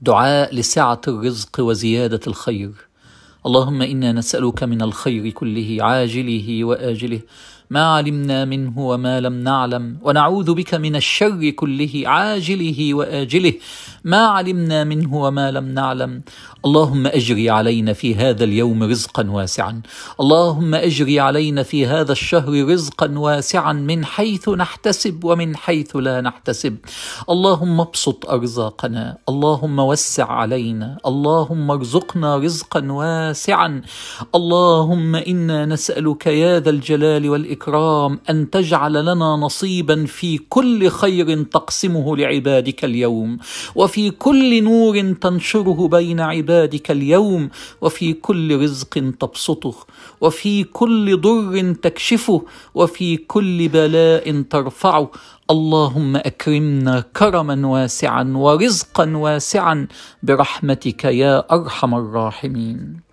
دعاء لسعه الرزق وزياده الخير اللهم انا نسالك من الخير كله عاجله واجله ما علمنا منه وما لم نعلم ونعوذ بك من الشر كله عاجله واجله ما علمنا منه وما لم نعلم اللهم اجري علينا في هذا اليوم رزقا واسعا اللهم اجري علينا في هذا الشهر رزقا واسعا من حيث نحتسب ومن حيث لا نحتسب اللهم ابسط ارزاقنا اللهم وسع علينا اللهم ارزقنا رزقا واسعا اللهم انا نسالك يا ذا الجلال والاكرام والإكرام أن تجعل لنا نصيبا في كل خير تقسمه لعبادك اليوم وفي كل نور تنشره بين عبادك اليوم وفي كل رزق تبسطه وفي كل ضر تكشفه وفي كل بلاء ترفعه اللهم اكرمنا كرما واسعا ورزقا واسعا برحمتك يا ارحم الراحمين